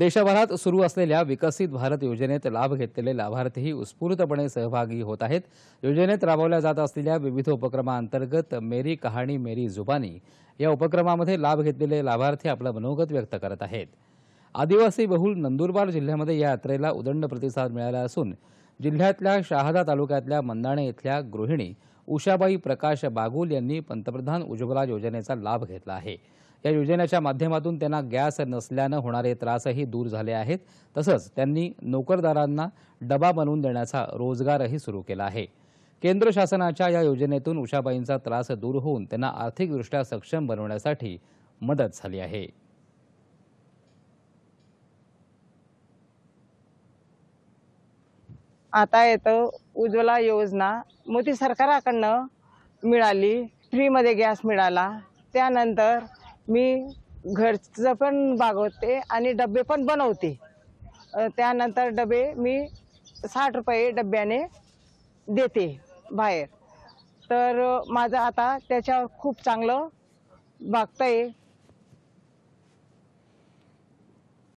देशभरात सुरू असलेल्या विकसित भारत योजनेत लाभ घेतलेले लाभार्थीही उत्स्फूर्तपणे सहभागी होत आहेत योजनेत राबवल्या जात असलेल्या विविध उपक्रमाअंतर्गत मेरी कहाणी मेरी जुबानी या उपक्रमामध्ये लाभ घेतलेले लाभार्थी आपलं मनोगत व्यक्त करत आहेत आदिवासी बहुल नंदुरबार जिल्ह्यामध्ये या यात्रेला उदंड प्रतिसाद मिळाला असून जिल्ह्यातल्या शहादा तालुक्यातल्या मंदाणे इथल्या गृहिणी उषाबाई प्रकाश बागुल यांनी पंतप्रधान उज्ज्वला योजनेचा लाभ घेतला आहे या योजनेच्या माध्यमातून त्यांना गॅस नसल्यानं होणारे त्रासही दूर झाले आहेत तसंच त्यांनी नोकरदारांना डबा बनवून देण्याचा रोजगारही सुरू केला आहे केंद्र शासनाच्या या योजनेतून उषाबाईंचा त्रास दूर होऊन त्यांना आर्थिकदृष्ट्या सक्षम बनवण्यासाठी मदत झाली आहे आता येतं उज्ज्वला योजना मोदी सरकाराकडनं मिळाली फ्रीमध्ये गॅस मिळाला त्यानंतर मी घरचं पण भागवते आणि डबे पण बनवते त्यानंतर डबे मी साठ रुपये डब्याने देते बाहेर तर माझं आता त्याच्यावर खूप चांगलं भागतं येईल